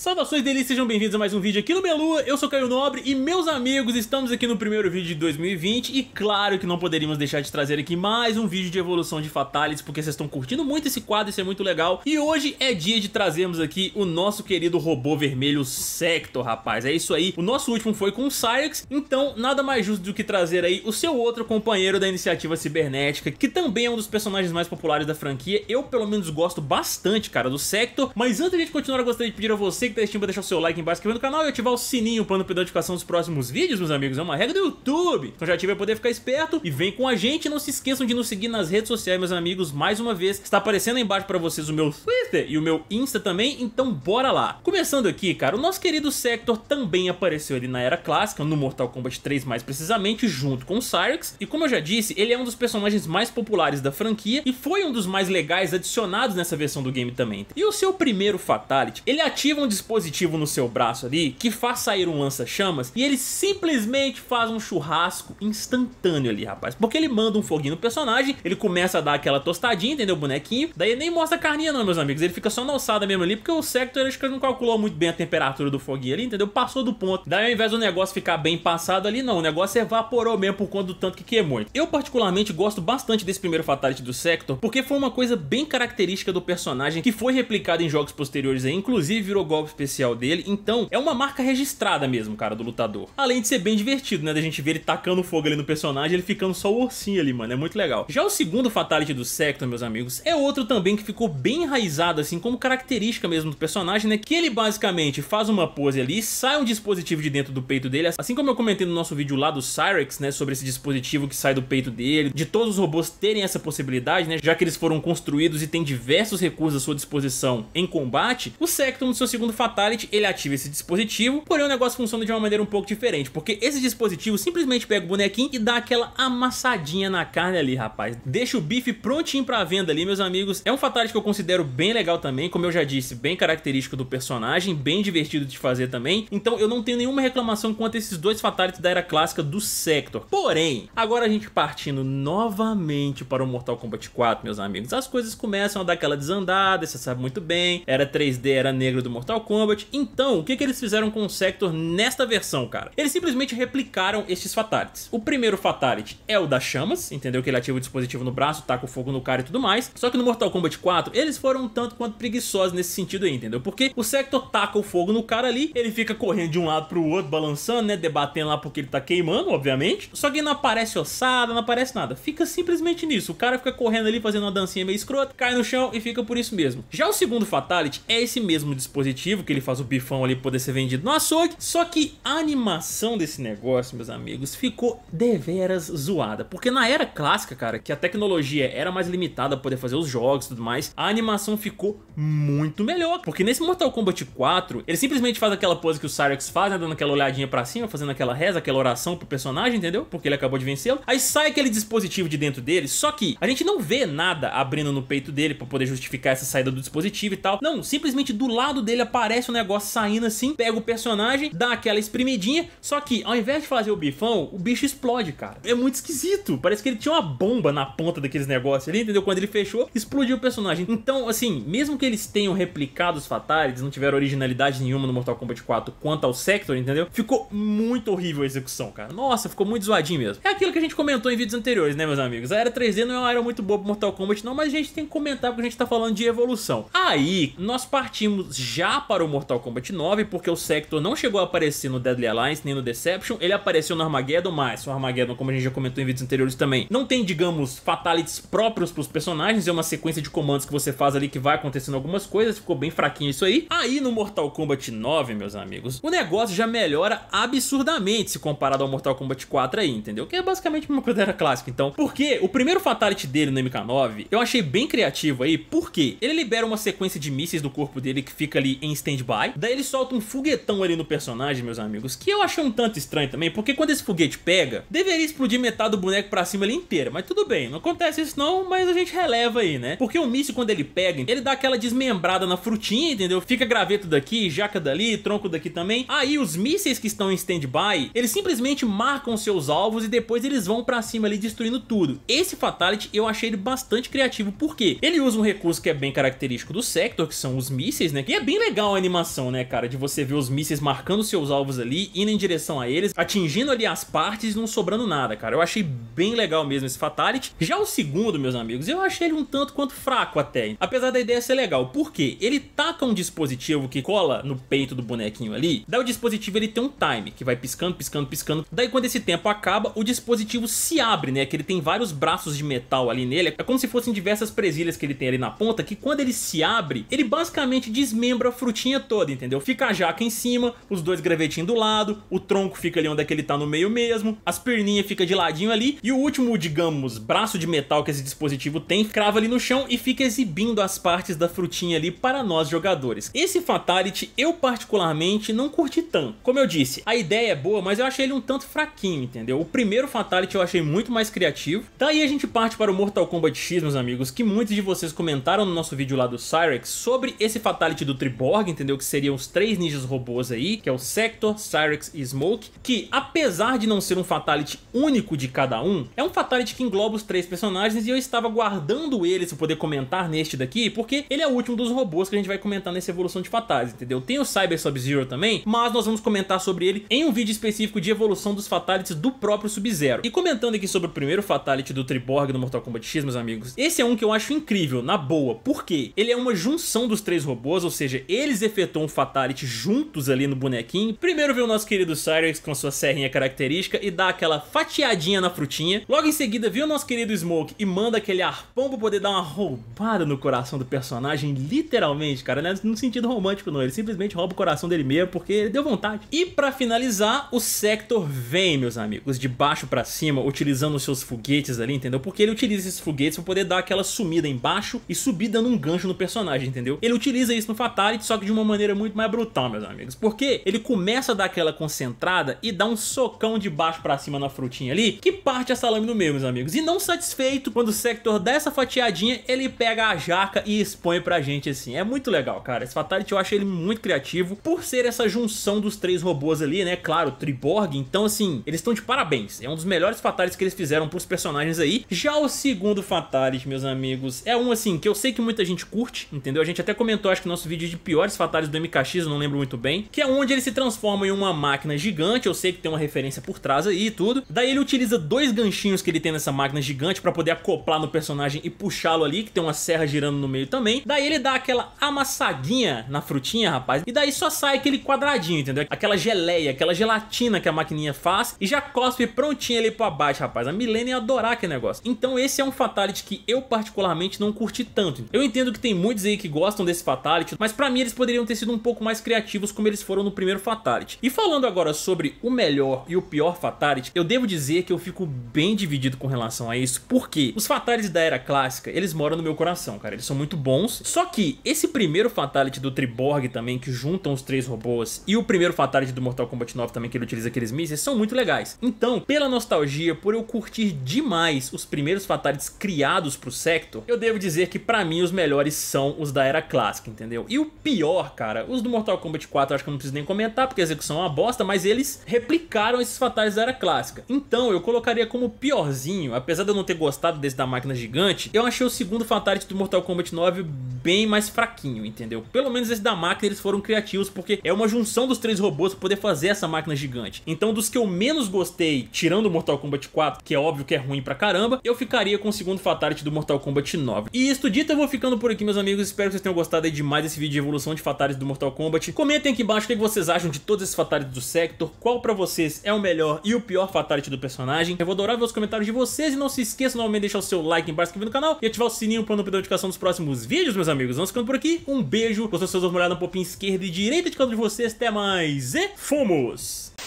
Saudações delícias, sejam bem-vindos a mais um vídeo aqui no Melua. eu sou Caio Nobre e meus amigos, estamos aqui no primeiro vídeo de 2020 e claro que não poderíamos deixar de trazer aqui mais um vídeo de evolução de Fatalis porque vocês estão curtindo muito esse quadro, isso é muito legal e hoje é dia de trazermos aqui o nosso querido robô vermelho Sector, rapaz, é isso aí, o nosso último foi com o Syax, então nada mais justo do que trazer aí o seu outro companheiro da iniciativa cibernética, que também é um dos personagens mais populares da franquia, eu pelo menos gosto bastante, cara, do Sector, mas antes de a gente continuar, eu gostaria de pedir a você que tá assistindo pra deixar o seu like embaixo, inscrever no canal e ativar o sininho pra não perder a notificação dos próximos vídeos, meus amigos. É uma regra do YouTube. Então já ative pra poder ficar esperto e vem com a gente. Não se esqueçam de nos seguir nas redes sociais, meus amigos. Mais uma vez, está aparecendo aí embaixo pra vocês o meu Twitter e o meu Insta também. Então bora lá. Começando aqui, cara, o nosso querido Sector também apareceu ali na Era Clássica, no Mortal Kombat 3 mais precisamente, junto com o Cyrix. E como eu já disse, ele é um dos personagens mais populares da franquia e foi um dos mais legais adicionados nessa versão do game também. E o seu primeiro Fatality, ele ativa um dispositivo no seu braço ali que faz sair um lança-chamas e ele simplesmente faz um churrasco instantâneo ali, rapaz. Porque ele manda um foguinho no personagem, ele começa a dar aquela tostadinha, entendeu? Bonequinho. Daí nem mostra carninha não, meus amigos. Ele fica só na alçada mesmo ali, porque o Sector acho que não calculou muito bem a temperatura do foguinho ali, entendeu? Passou do ponto. Daí ao invés do negócio ficar bem passado ali, não. O negócio evaporou mesmo por conta do tanto que queimou. Eu particularmente gosto bastante desse primeiro Fatality do Sector, porque foi uma coisa bem característica do personagem que foi replicada em jogos posteriores aí. Inclusive virou golpe golpe especial dele. Então, é uma marca registrada mesmo, cara, do lutador. Além de ser bem divertido, né? Da gente ver ele tacando fogo ali no personagem, ele ficando só o ursinho ali, mano. É muito legal. Já o segundo Fatality do Sector, meus amigos, é outro também que ficou bem enraizado, assim, como característica mesmo do personagem, né? Que ele basicamente faz uma pose ali, sai um dispositivo de dentro do peito dele, assim como eu comentei no nosso vídeo lá do Cyrex, né? Sobre esse dispositivo que sai do peito dele, de todos os robôs terem essa possibilidade, né? Já que eles foram construídos e têm diversos recursos à sua disposição em combate, o Sector, no seu segundo o Fatality, ele ativa esse dispositivo, porém o negócio funciona de uma maneira um pouco diferente, porque esse dispositivo simplesmente pega o bonequinho e dá aquela amassadinha na carne ali, rapaz. Deixa o bife prontinho pra venda ali, meus amigos. É um Fatality que eu considero bem legal também, como eu já disse, bem característico do personagem, bem divertido de fazer também. Então eu não tenho nenhuma reclamação quanto a esses dois Fatalities da era clássica do Sector. Porém, agora a gente partindo novamente para o Mortal Kombat 4, meus amigos, as coisas começam a dar aquela desandada, você sabe muito bem, era 3D, era negro do Mortal Mortal Kombat. Então, o que, que eles fizeram com o Sector nesta versão, cara? Eles simplesmente replicaram estes fatalities. O primeiro fatality é o das chamas, entendeu? Que ele ativa o dispositivo no braço, taca o fogo no cara e tudo mais. Só que no Mortal Kombat 4, eles foram um tanto quanto preguiçosos nesse sentido aí, entendeu? Porque o Sector taca o fogo no cara ali, ele fica correndo de um lado pro outro, balançando, né? Debatendo lá porque ele tá queimando, obviamente. Só que não aparece ossada, não aparece nada. Fica simplesmente nisso. O cara fica correndo ali, fazendo uma dancinha meio escrota, cai no chão e fica por isso mesmo. Já o segundo fatality é esse mesmo dispositivo motivo que ele faz o bifão ali poder ser vendido no açougue. Só que a animação desse negócio, meus amigos, ficou deveras zoada. Porque na era clássica, cara, que a tecnologia era mais limitada a poder fazer os jogos e tudo mais, a animação ficou muito melhor. Porque nesse Mortal Kombat 4, ele simplesmente faz aquela pose que o Cyrex faz, né, dando aquela olhadinha pra cima, fazendo aquela reza, aquela oração pro personagem, entendeu? Porque ele acabou de vencê-lo. Aí sai aquele dispositivo de dentro dele, só que a gente não vê nada abrindo no peito dele pra poder justificar essa saída do dispositivo e tal. Não, simplesmente do lado dele aparece aparece um negócio saindo assim, pega o personagem, dá aquela espremidinha, só que ao invés de fazer o bifão, o bicho explode, cara. É muito esquisito, parece que ele tinha uma bomba na ponta daqueles negócios ali, entendeu? Quando ele fechou, explodiu o personagem. Então, assim, mesmo que eles tenham replicado os fatalities, não tiveram originalidade nenhuma no Mortal Kombat 4 quanto ao Sector, entendeu? Ficou muito horrível a execução, cara. Nossa, ficou muito zoadinho mesmo. É aquilo que a gente comentou em vídeos anteriores, né, meus amigos? A era 3D não é uma era muito boa pro Mortal Kombat, não, mas a gente tem que comentar porque a gente tá falando de evolução. Aí, nós partimos já para o Mortal Kombat 9, porque o Sector não chegou a aparecer no Deadly Alliance nem no Deception, ele apareceu no Armageddon, mas o Armageddon, como a gente já comentou em vídeos anteriores também, não tem, digamos, fatalities próprios para os personagens, é uma sequência de comandos que você faz ali que vai acontecendo algumas coisas, ficou bem fraquinho isso aí. Aí no Mortal Kombat 9, meus amigos, o negócio já melhora absurdamente se comparado ao Mortal Kombat 4 aí, entendeu? Que é basicamente uma coisa era clássica, então. Porque o primeiro fatality dele no MK9, eu achei bem criativo aí, porque ele libera uma sequência de mísseis do corpo dele que fica ali em stand-by. Daí ele solta um foguetão ali no personagem, meus amigos, que eu achei um tanto estranho também, porque quando esse foguete pega, deveria explodir metade do boneco pra cima ali inteira, mas tudo bem, não acontece isso não, mas a gente releva aí, né? Porque o míssil, quando ele pega, ele dá aquela desmembrada na frutinha, entendeu? Fica graveto daqui, jaca dali, tronco daqui também. Aí os mísseis que estão em stand-by, eles simplesmente marcam seus alvos e depois eles vão pra cima ali destruindo tudo. Esse Fatality eu achei ele bastante criativo, porque ele usa um recurso que é bem característico do Sector, que são os mísseis, né? Que é bem legal legal a animação, né, cara? De você ver os mísseis marcando seus alvos ali, indo em direção a eles, atingindo ali as partes e não sobrando nada, cara. Eu achei bem legal mesmo esse Fatality. Já o segundo, meus amigos, eu achei ele um tanto quanto fraco até. Apesar da ideia ser legal. Por quê? Ele taca um dispositivo que cola no peito do bonequinho ali. Daí o dispositivo ele tem um time, que vai piscando, piscando, piscando. Daí quando esse tempo acaba, o dispositivo se abre, né? Que ele tem vários braços de metal ali nele. É como se fossem diversas presilhas que ele tem ali na ponta, que quando ele se abre, ele basicamente desmembra a fruta frutinha toda, entendeu? Fica a jaca em cima, os dois gravetinhos do lado, o tronco fica ali onde é que ele tá no meio mesmo, as perninhas fica de ladinho ali, e o último, digamos, braço de metal que esse dispositivo tem, crava ali no chão e fica exibindo as partes da frutinha ali para nós jogadores. Esse Fatality eu particularmente não curti tanto. Como eu disse, a ideia é boa, mas eu achei ele um tanto fraquinho, entendeu? O primeiro Fatality eu achei muito mais criativo. Daí a gente parte para o Mortal Kombat X, meus amigos, que muitos de vocês comentaram no nosso vídeo lá do Cyrex sobre esse Fatality do Tribor, Korg, entendeu? Que seriam os três ninjas robôs aí, que é o Sector, Cyrex e Smoke, que apesar de não ser um Fatality único de cada um, é um Fatality que engloba os três personagens e eu estava guardando ele se poder comentar neste daqui, porque ele é o último dos robôs que a gente vai comentar nessa evolução de Fatalities, entendeu? Tem o Cyber Sub-Zero também, mas nós vamos comentar sobre ele em um vídeo específico de evolução dos Fatalities do próprio Sub-Zero. E comentando aqui sobre o primeiro Fatality do Triborg no Mortal Kombat X, meus amigos, esse é um que eu acho incrível, na boa, porque ele é uma junção dos três robôs, ou seja, ele eles efetuam um fatality juntos ali no bonequinho. Primeiro vem o nosso querido Cyrex com sua serrinha característica e dá aquela fatiadinha na frutinha. Logo em seguida vem o nosso querido Smoke e manda aquele arpão pra poder dar uma roubada no coração do personagem, literalmente, cara, né? No sentido romântico não, ele simplesmente rouba o coração dele mesmo porque ele deu vontade. E pra finalizar, o Sector vem, meus amigos, de baixo pra cima, utilizando os seus foguetes ali, entendeu? Porque ele utiliza esses foguetes pra poder dar aquela sumida embaixo e subir dando um gancho no personagem, entendeu? Ele utiliza isso no Fatality, só que de uma maneira muito mais brutal, meus amigos. Porque ele começa a dar aquela concentrada e dá um socão de baixo para cima na frutinha ali, que parte essa lâmina no meio, meus amigos. E não satisfeito, quando o Sector dá essa fatiadinha, ele pega a jaca e expõe pra gente assim. É muito legal, cara. Esse Fatality eu acho ele muito criativo, por ser essa junção dos três robôs ali, né? Claro, Triborg. Então, assim, eles estão de parabéns. É um dos melhores Fatalities que eles fizeram pros personagens aí. Já o segundo Fatality, meus amigos, é um, assim, que eu sei que muita gente curte, entendeu? A gente até comentou, acho que no nosso vídeo de pior Jogos Fatais do MKX, não lembro muito bem, que é onde ele se transforma em uma máquina gigante, eu sei que tem uma referência por trás aí e tudo. Daí ele utiliza dois ganchinhos que ele tem nessa máquina gigante para poder acoplar no personagem e puxá-lo ali, que tem uma serra girando no meio também. Daí ele dá aquela amassadinha na frutinha, rapaz, e daí só sai aquele quadradinho, entendeu? Aquela geleia, aquela gelatina que a maquininha faz e já cospe prontinha ali pra baixo, rapaz. A Milena ia adorar aquele negócio. Então esse é um Fatality que eu particularmente não curti tanto. Eu entendo que tem muitos aí que gostam desse Fatality, mas pra mim eles poderiam ter sido um pouco mais criativos como eles foram no primeiro Fatality. E falando agora sobre o melhor e o pior Fatality, eu devo dizer que eu fico bem dividido com relação a isso, porque os Fatalities da era clássica, eles moram no meu coração, cara, eles são muito bons. Só que esse primeiro Fatality do Triborg também, que juntam os três robôs, e o primeiro Fatality do Mortal Kombat 9 também, que ele utiliza aqueles mísseis, são muito legais. Então, pela nostalgia, por eu curtir demais os primeiros Fatalities criados pro Sector, eu devo dizer que para mim os melhores são os da era clássica, entendeu? E o pior pior, cara. Os do Mortal Kombat 4 acho que eu não preciso nem comentar, porque a execução é uma bosta, mas eles replicaram esses fatais da era clássica. Então eu colocaria como piorzinho, apesar de eu não ter gostado desse da máquina gigante, eu achei o segundo fatality do Mortal Kombat 9 bem mais fraquinho, entendeu? Pelo menos esse da máquina eles foram criativos, porque é uma junção dos três robôs pra poder fazer essa máquina gigante. Então dos que eu menos gostei, tirando o Mortal Kombat 4, que é óbvio que é ruim pra caramba, eu ficaria com o segundo fatality do Mortal Kombat 9. E isso dito, eu vou ficando por aqui, meus amigos. Espero que vocês tenham gostado aí demais desse vídeo de evolução de de do Mortal Kombat. Comentem aqui embaixo o que é vocês acham de todos esses fatalities do Sector, qual pra vocês é o melhor e o pior fatality do personagem. Eu vou adorar ver os comentários de vocês e não se esqueça novamente de deixar o seu like embaixo, se inscrever no canal e ativar o sininho pra não perder a notificação dos próximos vídeos, meus amigos. Vamos ficando por aqui, um beijo, gostou, vocês dão uma olhada um pouquinho esquerda e direita de cada um de vocês, até mais e fomos!